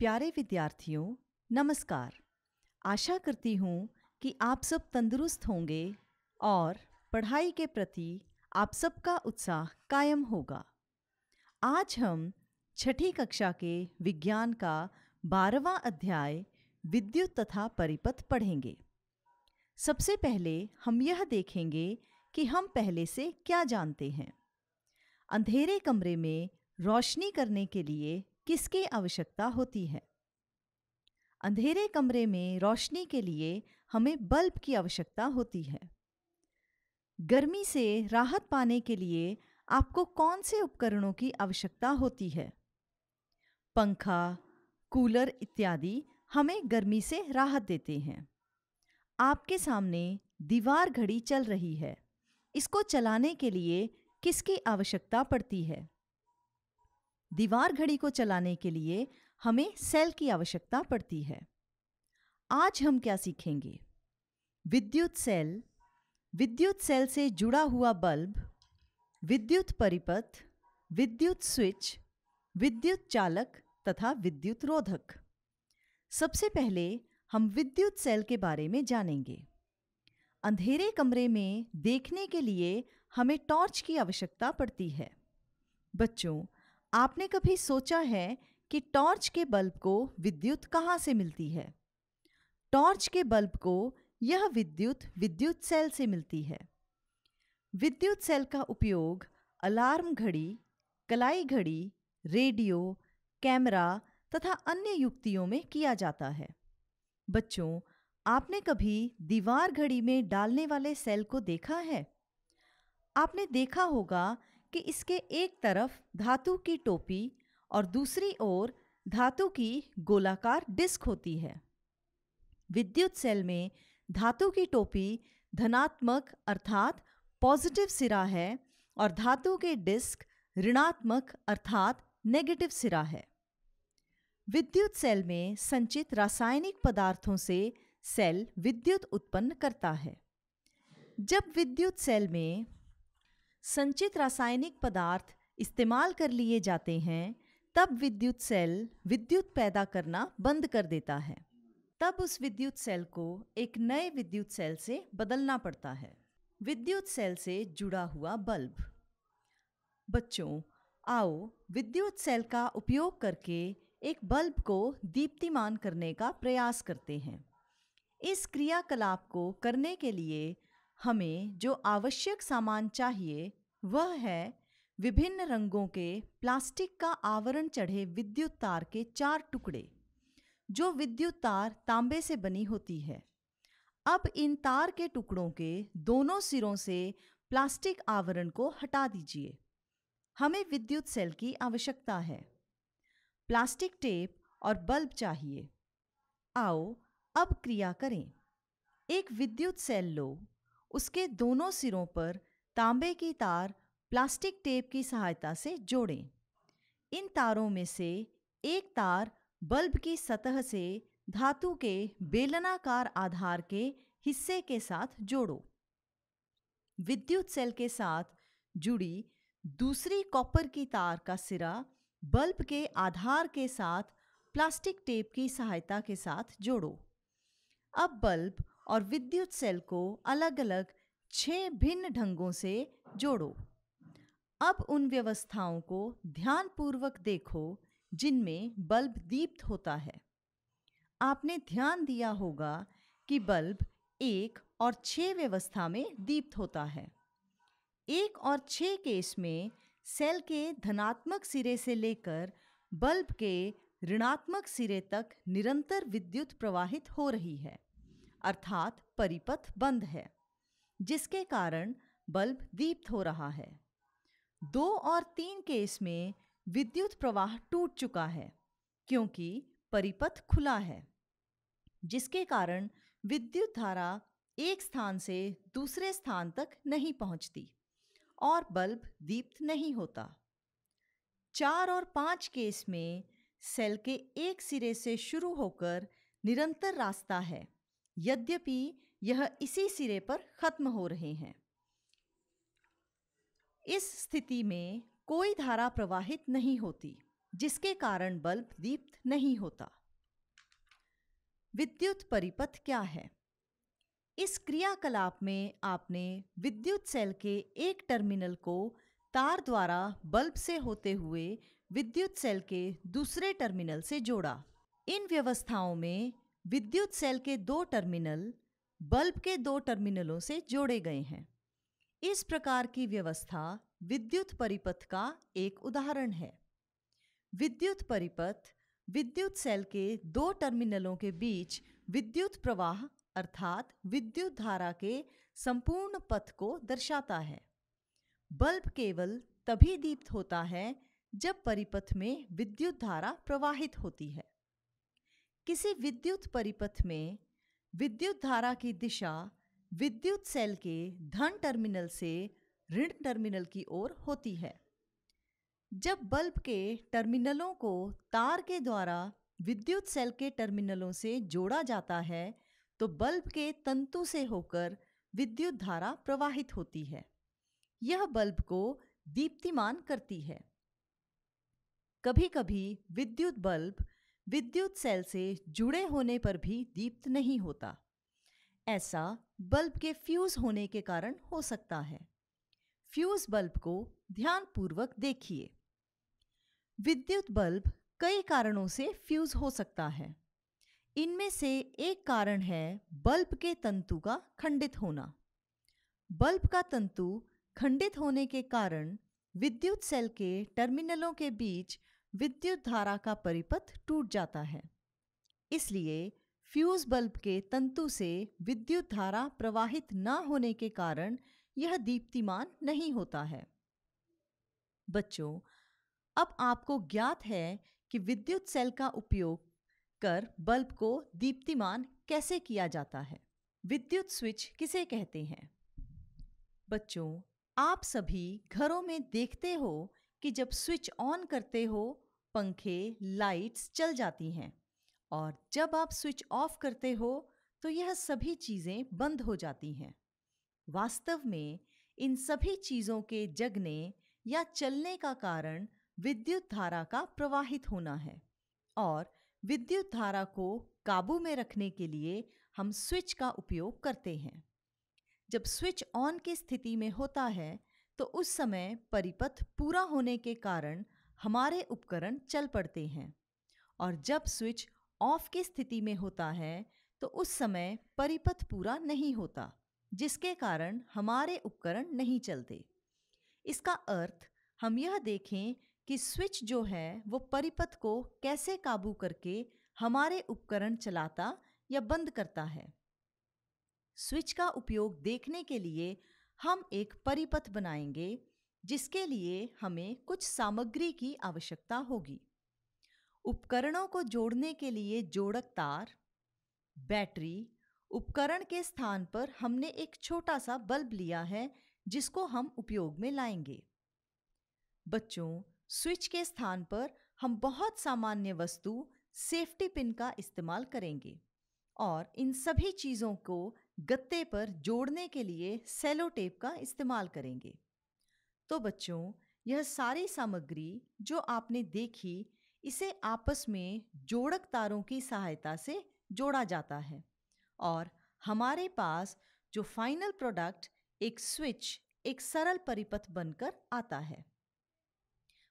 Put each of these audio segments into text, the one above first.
प्यारे विद्यार्थियों नमस्कार आशा करती हूँ कि आप सब तंदुरुस्त होंगे और पढ़ाई के प्रति आप सबका उत्साह कायम होगा आज हम छठी कक्षा के विज्ञान का बारहवा अध्याय विद्युत तथा परिपथ पढ़ेंगे सबसे पहले हम यह देखेंगे कि हम पहले से क्या जानते हैं अंधेरे कमरे में रोशनी करने के लिए किसकी आवश्यकता होती है अंधेरे कमरे में रोशनी के लिए हमें बल्ब की आवश्यकता होती है गर्मी से राहत पाने के लिए आपको कौन से उपकरणों की आवश्यकता होती है पंखा कूलर इत्यादि हमें गर्मी से राहत देते हैं आपके सामने दीवार घड़ी चल रही है इसको चलाने के लिए किसकी आवश्यकता पड़ती है दीवार घड़ी को चलाने के लिए हमें सेल की आवश्यकता पड़ती है आज हम क्या सीखेंगे विद्युत सेल विद्युत सेल से जुड़ा हुआ बल्ब विद्युत परिपथ विद्युत स्विच विद्युत चालक तथा विद्युत रोधक सबसे पहले हम विद्युत सेल के बारे में जानेंगे अंधेरे कमरे में देखने के लिए हमें टॉर्च की आवश्यकता पड़ती है बच्चों आपने कभी सोचा है कि टॉर्च के बल्ब को विद्युत कहाँ से मिलती है टॉर्च के बल्ब को यह विद्युत विद्युत सेल से मिलती है विद्युत सेल का उपयोग अलार्म घड़ी कलाई घड़ी रेडियो कैमरा तथा अन्य युक्तियों में किया जाता है बच्चों आपने कभी दीवार घड़ी में डालने वाले सेल को देखा है आपने देखा होगा कि इसके एक तरफ धातु की टोपी और दूसरी ओर धातु की गोलाकार डिस्क होती है विद्युत सेल में धातु की टोपी धनात्मक अर्थात पॉजिटिव सिरा है और धातु के डिस्क ऋणात्मक अर्थात नेगेटिव सिरा है विद्युत सेल में संचित रासायनिक पदार्थों से सेल विद्युत उत्पन्न करता है जब विद्युत सेल में संचित रासायनिक पदार्थ इस्तेमाल कर लिए जाते हैं तब विद्युत सेल विद्युत पैदा करना बंद कर देता है तब उस विद्युत सेल को एक नए विद्युत सेल से बदलना पड़ता है विद्युत सेल से जुड़ा हुआ बल्ब बच्चों आओ विद्युत सेल का उपयोग करके एक बल्ब को दीप्तिमान करने का प्रयास करते हैं इस क्रियाकलाप को करने के लिए हमें जो आवश्यक सामान चाहिए वह है विभिन्न रंगों के प्लास्टिक का आवरण चढ़े विद्युत तार के चार टुकड़े जो विद्युत तार तांबे से बनी होती है अब इन तार के टुकड़ों के दोनों सिरों से प्लास्टिक आवरण को हटा दीजिए हमें विद्युत सेल की आवश्यकता है प्लास्टिक टेप और बल्ब चाहिए आओ अब क्रिया करें एक विद्युत सेल लो उसके दोनों सिरों पर तांबे की तार प्लास्टिक टेप की सहायता से जोड़ें इन तारों में से एक तार बल्ब की सतह से धातु के बेलनाकार आधार के हिस्से के साथ जोड़ो विद्युत सेल के साथ जुड़ी दूसरी कॉपर की तार का सिरा बल्ब के आधार के साथ प्लास्टिक टेप की सहायता के साथ जोड़ो अब बल्ब और विद्युत सेल को अलग अलग छह भिन्न ढंगों से जोड़ो अब उन व्यवस्थाओं को ध्यानपूर्वक देखो जिनमें बल्ब दीप्त होता है आपने ध्यान दिया होगा कि बल्ब एक और छह व्यवस्था में दीप्त होता है एक और छह केस में सेल के धनात्मक सिरे से लेकर बल्ब के ऋणात्मक सिरे तक निरंतर विद्युत प्रवाहित हो रही है अर्थात परिपथ बंद है जिसके कारण बल्ब दीप्त हो रहा है दो और तीन केस में विद्युत प्रवाह टूट चुका है क्योंकि परिपथ खुला है जिसके कारण विद्युत धारा एक स्थान से दूसरे स्थान तक नहीं पहुंचती और बल्ब दीप्त नहीं होता चार और पांच केस में सेल के एक सिरे से शुरू होकर निरंतर रास्ता है यद्यपि यह इसी सिरे पर खत्म हो रहे हैं इस स्थिति में कोई धारा प्रवाहित नहीं होती जिसके कारण बल्ब दीप्त नहीं होता विद्युत परिपथ क्या है इस क्रियाकलाप में आपने विद्युत सेल के एक टर्मिनल को तार द्वारा बल्ब से होते हुए विद्युत सेल के दूसरे टर्मिनल से जोड़ा इन व्यवस्थाओं में विद्युत सेल के दो टर्मिनल बल्ब के दो टर्मिनलों से जोड़े गए हैं इस प्रकार की व्यवस्था विद्युत परिपथ का एक उदाहरण है विद्युत परिपथ विद्युत सेल के दो टर्मिनलों के बीच विद्युत प्रवाह अर्थात विद्युत धारा के संपूर्ण पथ को दर्शाता है बल्ब केवल तभी दीप्त होता है जब परिपथ में विद्युत धारा प्रवाहित होती है किसी विद्युत परिपथ में विद्युत धारा की दिशा विद्युत सेल के धन टर्मिनल से ऋण टर्मिनल की ओर होती है जब बल्ब के टर्मिनलों को तार के द्वारा विद्युत सेल के टर्मिनलों से जोड़ा जाता है तो बल्ब के तंतु से होकर विद्युत धारा प्रवाहित होती है यह बल्ब को दीप्तिमान करती है कभी कभी विद्युत बल्ब विद्युत सेल से जुड़े होने पर भी दीप्त नहीं होता ऐसा बल्ब के फ्यूज होने के कारण हो सकता है फ्यूज बल्ब को ध्यानपूर्वक देखिए विद्युत बल्ब कई कारणों से फ्यूज हो सकता है इनमें से एक कारण है बल्ब के तंतु का खंडित होना बल्ब का तंतु खंडित होने के कारण विद्युत सेल के टर्मिनलों के बीच विद्युत धारा का परिपथ टूट जाता है इसलिए फ्यूज बल्ब के तंतु से विद्युत धारा प्रवाहित न होने के कारण यह दीप्तिमान नहीं होता है बच्चों अब आपको ज्ञात है कि विद्युत सेल का उपयोग कर बल्ब को दीप्तिमान कैसे किया जाता है विद्युत स्विच किसे कहते हैं बच्चों आप सभी घरों में देखते हो कि जब स्विच ऑन करते हो पंखे लाइट्स चल जाती हैं और जब आप स्विच ऑफ करते हो तो यह सभी चीज़ें बंद हो जाती हैं वास्तव में इन सभी चीज़ों के जगने या चलने का कारण विद्युत धारा का प्रवाहित होना है और विद्युत धारा को काबू में रखने के लिए हम स्विच का उपयोग करते हैं जब स्विच ऑन की स्थिति में होता है तो उस समय परिपथ पूरा होने के कारण हमारे उपकरण चल पड़ते हैं और जब स्विच ऑफ की स्थिति में होता है तो उस समय परिपथ पूरा नहीं होता जिसके कारण हमारे उपकरण नहीं चलते इसका अर्थ हम यह देखें कि स्विच जो है वो परिपथ को कैसे काबू करके हमारे उपकरण चलाता या बंद करता है स्विच का उपयोग देखने के लिए हम एक परिपथ बनाएंगे जिसके लिए हमें कुछ सामग्री की आवश्यकता होगी उपकरणों को जोड़ने के लिए जोड़क तार बैटरी उपकरण के स्थान पर हमने एक छोटा सा बल्ब लिया है जिसको हम उपयोग में लाएंगे बच्चों स्विच के स्थान पर हम बहुत सामान्य वस्तु सेफ्टी पिन का इस्तेमाल करेंगे और इन सभी चीज़ों को गत्ते पर जोड़ने के लिए सेलो टेप का इस्तेमाल करेंगे तो बच्चों यह सारी सामग्री जो आपने देखी इसे आपस में जोड़क तारों की सहायता से जोड़ा जाता है और हमारे पास जो फाइनल प्रोडक्ट एक स्विच एक सरल परिपथ बनकर आता है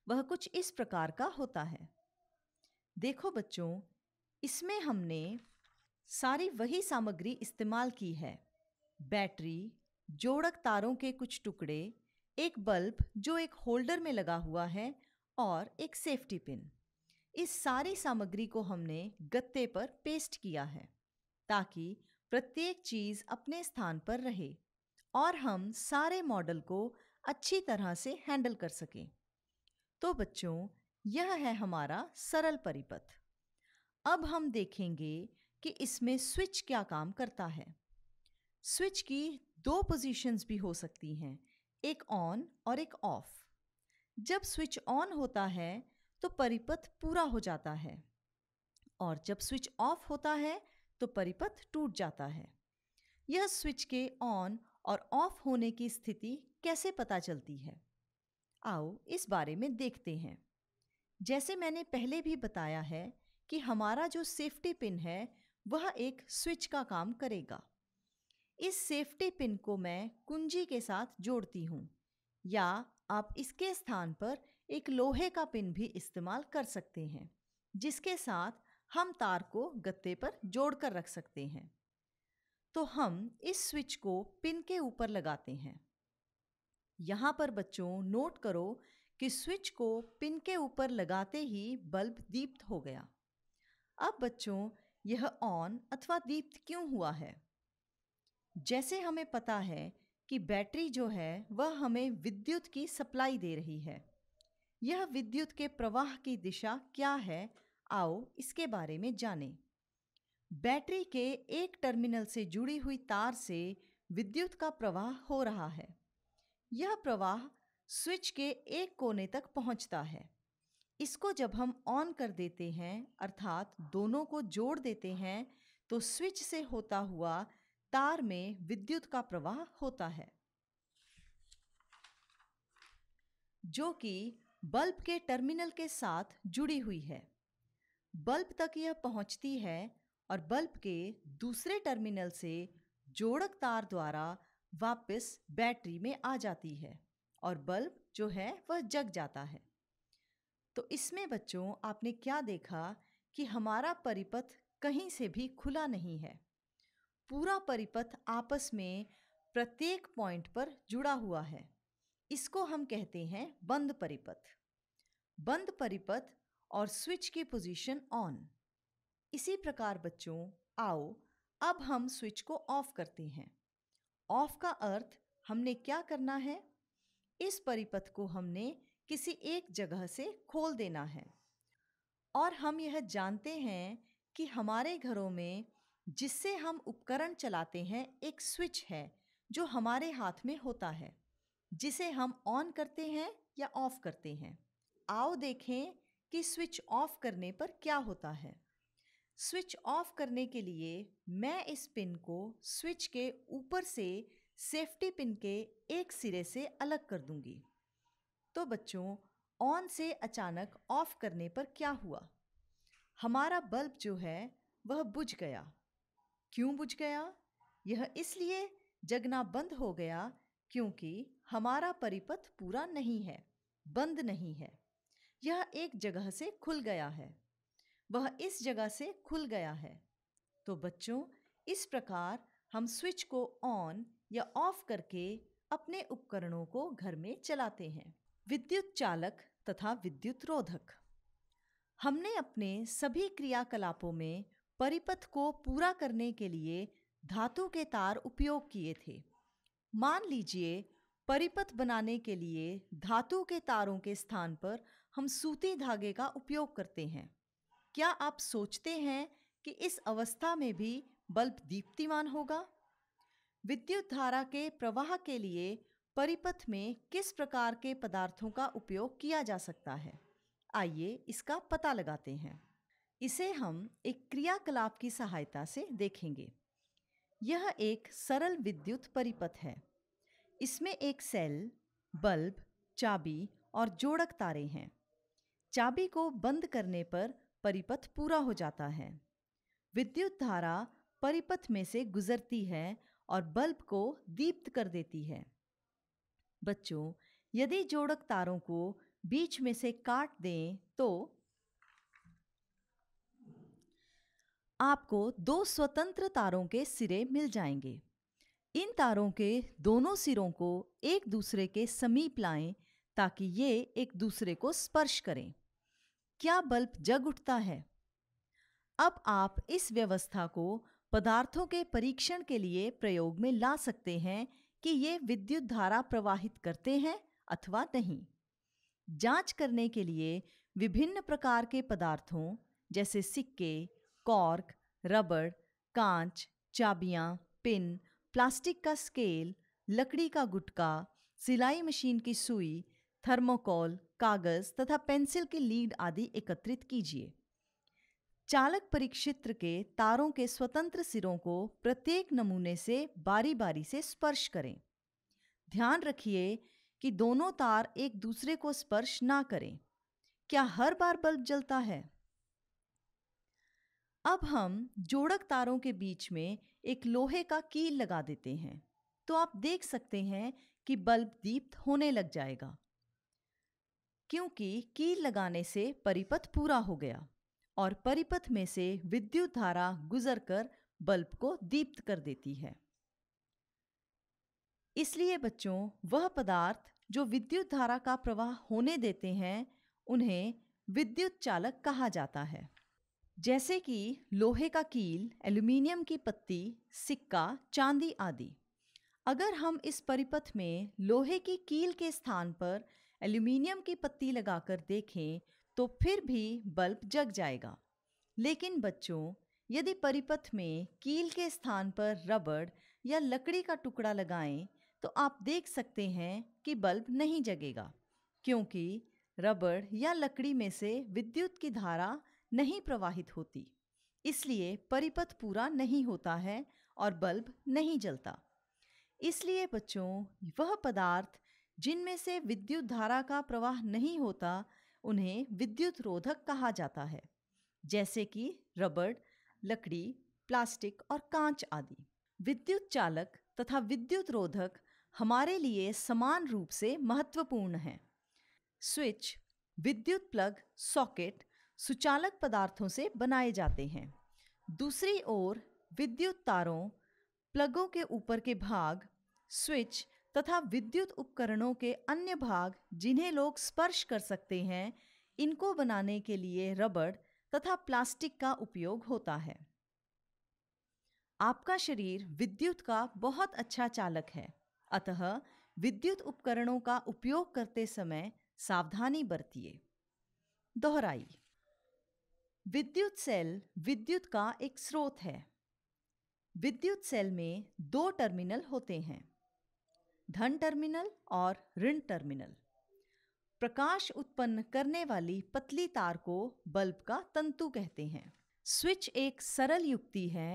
वह कुछ इस प्रकार का होता है देखो बच्चों इसमें हमने सारी वही सामग्री इस्तेमाल की है बैटरी जोड़क तारों के कुछ टुकड़े एक बल्ब जो एक होल्डर में लगा हुआ है और एक सेफ्टी पिन इस सारी सामग्री को हमने गत्ते पर पेस्ट किया है ताकि प्रत्येक चीज़ अपने स्थान पर रहे और हम सारे मॉडल को अच्छी तरह से हैंडल कर सकें तो बच्चों यह है हमारा सरल परिपथ अब हम देखेंगे कि इसमें स्विच क्या काम करता है स्विच की दो पोजीशंस भी हो सकती हैं एक ऑन और एक ऑफ जब स्विच ऑन होता है तो परिपथ पूरा हो जाता है और जब स्विच ऑफ होता है तो परिपथ टूट जाता है यह स्विच के ऑन और ऑफ होने की स्थिति कैसे पता चलती है आओ इस बारे में देखते हैं जैसे मैंने पहले भी बताया है कि हमारा जो सेफ्टी पिन है वह एक स्विच का काम करेगा इस सेफ्टी पिन को मैं कुंजी के साथ जोड़ती हूँ या आप इसके स्थान पर एक लोहे का पिन भी इस्तेमाल कर सकते हैं जिसके साथ हम तार को गत्ते पर जोड़कर रख सकते हैं तो हम इस स्विच को पिन के ऊपर लगाते हैं यहाँ पर बच्चों नोट करो कि स्विच को पिन के ऊपर लगाते ही बल्ब दीप्त हो गया अब बच्चों यह ऑन अथवा दीप्त क्यों हुआ है जैसे हमें पता है कि बैटरी जो है वह हमें विद्युत की सप्लाई दे रही है यह विद्युत के प्रवाह की दिशा क्या है आओ इसके बारे में जानें। बैटरी के एक टर्मिनल से जुड़ी हुई तार से विद्युत का प्रवाह हो रहा है यह प्रवाह स्विच के एक कोने तक पहुंचता है इसको जब हम ऑन कर देते हैं अर्थात दोनों को जोड़ देते हैं तो स्विच से होता हुआ तार में विद्युत का प्रवाह होता है जो कि बल्ब के टर्मिनल के साथ जुड़ी हुई है बल्ब तक यह पहुंचती है और बल्ब के दूसरे टर्मिनल से जोड़क तार द्वारा वापस बैटरी में आ जाती है और बल्ब जो है वह जग जाता है तो इसमें बच्चों आपने क्या देखा कि हमारा परिपथ कहीं से भी खुला नहीं है पूरा परिपथ आपस में प्रत्येक पॉइंट पर जुड़ा हुआ है इसको हम कहते हैं बंद परिपथ बंद परिपथ और स्विच की पोजीशन ऑन इसी प्रकार बच्चों आओ अब हम स्विच को ऑफ करते हैं ऑफ का अर्थ हमने क्या करना है इस परिपथ को हमने किसी एक जगह से खोल देना है और हम यह जानते हैं कि हमारे घरों में जिससे हम उपकरण चलाते हैं एक स्विच है जो हमारे हाथ में होता है जिसे हम ऑन करते हैं या ऑफ करते हैं आओ देखें कि स्विच ऑफ करने पर क्या होता है स्विच ऑफ करने के लिए मैं इस पिन को स्विच के ऊपर से सेफ्टी पिन के एक सिरे से अलग कर दूंगी तो बच्चों ऑन से अचानक ऑफ करने पर क्या हुआ हमारा बल्ब जो है वह बुझ गया क्यों बुझ गया यह इसलिए जगना बंद हो गया क्योंकि हमारा परिपथ पूरा नहीं है बंद नहीं है यह एक जगह से खुल गया है वह इस जगह से खुल गया है तो बच्चों इस प्रकार हम स्विच को ऑन या ऑफ करके अपने उपकरणों को घर में चलाते हैं विद्युत चालक तथा विद्युत रोधक हमने अपने सभी क्रियाकलापों में परिपथ को पूरा करने के लिए धातु के तार उपयोग किए थे मान लीजिए परिपथ बनाने के लिए धातु के तारों के स्थान पर हम सूती धागे का उपयोग करते हैं क्या आप सोचते हैं कि इस अवस्था में भी बल्ब दीप्तिमान होगा विद्युत धारा के प्रवाह के लिए परिपथ में किस प्रकार के पदार्थों का उपयोग किया जा सकता है आइए इसका पता लगाते हैं इसे हम एक क्रियाकलाप की सहायता से देखेंगे यह एक सरल विद्युत परिपथ है इसमें एक सेल बल्ब चाबी और जोड़क तारे हैं चाबी को बंद करने पर परिपथ पूरा हो जाता है विद्युत धारा परिपथ में से गुजरती है और बल्ब को दीप्त कर देती है बच्चों यदि जोड़क तारों को बीच में से काट दें तो आपको दो स्वतंत्र तारों के सिरे मिल जाएंगे इन तारों के दोनों सिरों को एक दूसरे के समीप लाएं ताकि ये एक दूसरे को स्पर्श करें क्या बल्ब जग उठता है अब आप इस व्यवस्था को पदार्थों के परीक्षण के लिए प्रयोग में ला सकते हैं कि ये विद्युत धारा प्रवाहित करते हैं अथवा नहीं जांच करने के लिए विभिन्न प्रकार के पदार्थों जैसे सिक्के कॉर्क रबड़ कांच चाबियाँ पिन प्लास्टिक का स्केल लकड़ी का गुटका सिलाई मशीन की सुई थर्मोकॉल कागज़ तथा पेंसिल की लीड आदि एकत्रित कीजिए चालक परिक्षित्र के तारों के स्वतंत्र सिरों को प्रत्येक नमूने से बारी बारी से स्पर्श करें ध्यान रखिए कि दोनों तार एक दूसरे को स्पर्श ना करें क्या हर बार बल्ब जलता है अब हम जोड़क तारों के बीच में एक लोहे का कील लगा देते हैं तो आप देख सकते हैं कि बल्ब दीप्त होने लग जाएगा क्योंकि कील लगाने से परिपथ पूरा हो गया और परिपथ में से विद्युत धारा गुजरकर बल्ब को दीप्त कर देती है इसलिए बच्चों वह पदार्थ जो विद्युत धारा का प्रवाह होने देते हैं उन्हें विद्युत चालक कहा जाता है जैसे कि लोहे का कील एल्यूमिनियम की पत्ती सिक्का चांदी आदि अगर हम इस परिपथ में लोहे की कील के स्थान पर एल्यूमिनियम की पत्ती लगाकर देखें तो फिर भी बल्ब जग जाएगा लेकिन बच्चों यदि परिपथ में कील के स्थान पर रबड़ या लकड़ी का टुकड़ा लगाएं तो आप देख सकते हैं कि बल्ब नहीं जगेगा क्योंकि रबड़ या लकड़ी में से विद्युत की धारा नहीं प्रवाहित होती इसलिए परिपथ पूरा नहीं होता है और बल्ब नहीं जलता इसलिए बच्चों वह पदार्थ जिनमें से विद्युत धारा का प्रवाह नहीं होता उन्हें विद्युत रोधक कहा जाता है जैसे कि रबड़ लकड़ी प्लास्टिक और कांच आदि विद्युत चालक तथा विद्युत रोधक हमारे लिए समान रूप से महत्वपूर्ण हैं स्विच विद्युत प्लग सॉकेट सुचालक पदार्थों से बनाए जाते हैं दूसरी ओर विद्युत तारों प्लगों के ऊपर के भाग स्विच तथा विद्युत उपकरणों के अन्य भाग जिन्हें लोग स्पर्श कर सकते हैं इनको बनाने के लिए रबड़ तथा प्लास्टिक का उपयोग होता है आपका शरीर विद्युत का बहुत अच्छा चालक है अतः विद्युत उपकरणों का उपयोग करते समय सावधानी बरतिए दोहराई विद्युत सेल विद्युत का एक स्रोत है विद्युत सेल में दो टर्मिनल होते हैं धन टर्मिनल और ऋण टर्मिनल प्रकाश उत्पन्न करने वाली पतली तार को बल्ब का तंतु कहते हैं स्विच एक सरल युक्ति है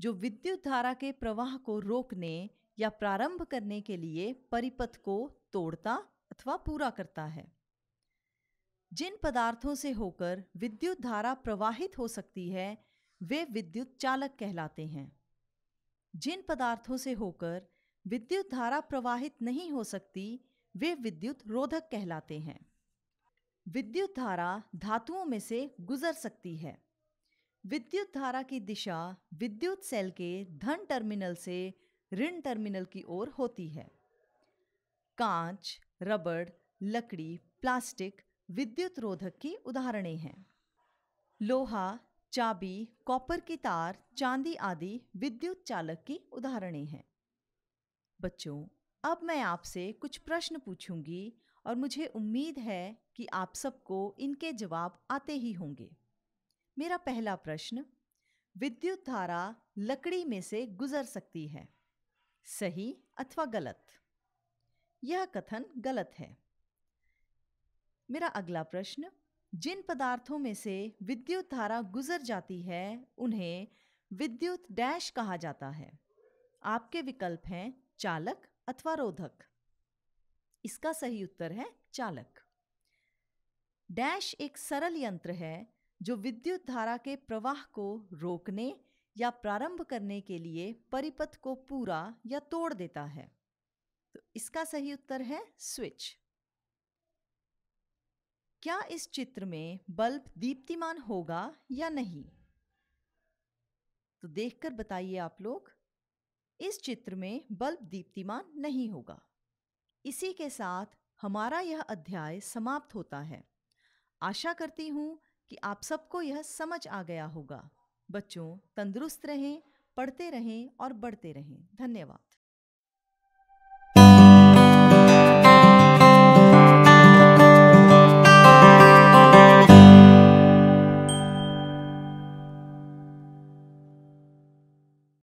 जो विद्युत धारा के प्रवाह को रोकने या प्रारंभ करने के लिए परिपथ को तोड़ता अथवा पूरा करता है जिन पदार्थों से होकर विद्युत धारा प्रवाहित हो सकती है वे विद्युत चालक कहलाते हैं जिन पदार्थों से होकर विद्युत धारा प्रवाहित नहीं हो सकती वे विद्युत रोधक कहलाते हैं विद्युत धारा धातुओं में से गुजर सकती है विद्युत धारा की दिशा विद्युत सेल के धन टर्मिनल से ऋण टर्मिनल की ओर होती है कांच रबड़ लकड़ी प्लास्टिक विद्युत रोधक की उदाहरणें हैं लोहा चाबी कॉपर की तार चांदी आदि विद्युत चालक की उदाहरणें हैं बच्चों अब मैं आपसे कुछ प्रश्न पूछूंगी और मुझे उम्मीद है कि आप सबको इनके जवाब आते ही होंगे मेरा पहला प्रश्न विद्युत धारा लकड़ी में से गुजर सकती है सही अथवा गलत यह कथन गलत है मेरा अगला प्रश्न जिन पदार्थों में से विद्युत धारा गुजर जाती है उन्हें विद्युत डैश कहा जाता है आपके विकल्प हैं चालक अथवा रोधक इसका सही उत्तर है चालक डैश एक सरल यंत्र है जो विद्युत धारा के प्रवाह को रोकने या प्रारंभ करने के लिए परिपथ को पूरा या तोड़ देता है तो इसका सही उत्तर है स्विच क्या इस चित्र में बल्ब दीप्तिमान होगा या नहीं तो देखकर बताइए आप लोग इस चित्र में बल्ब दीप्तिमान नहीं होगा इसी के साथ हमारा यह अध्याय समाप्त होता है आशा करती हूँ कि आप सबको यह समझ आ गया होगा बच्चों तंदुरुस्त रहें पढ़ते रहें और बढ़ते रहें धन्यवाद